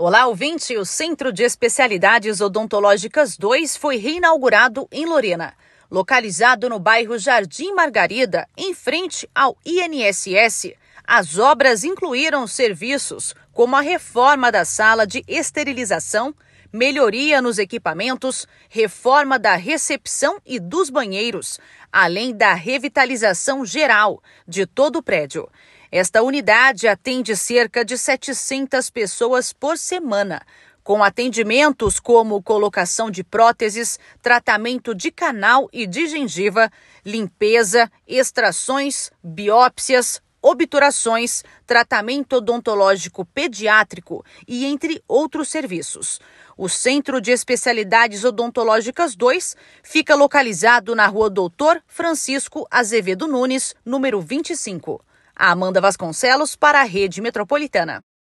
Olá, ouvinte! O Centro de Especialidades Odontológicas 2 foi reinaugurado em Lorena. Localizado no bairro Jardim Margarida, em frente ao INSS, as obras incluíram serviços como a reforma da sala de esterilização, melhoria nos equipamentos, reforma da recepção e dos banheiros, além da revitalização geral de todo o prédio. Esta unidade atende cerca de 700 pessoas por semana, com atendimentos como colocação de próteses, tratamento de canal e de gengiva, limpeza, extrações, biópsias, obturações, tratamento odontológico pediátrico e entre outros serviços. O Centro de Especialidades Odontológicas 2 fica localizado na Rua Doutor Francisco Azevedo Nunes, número 25. A Amanda Vasconcelos para a Rede Metropolitana.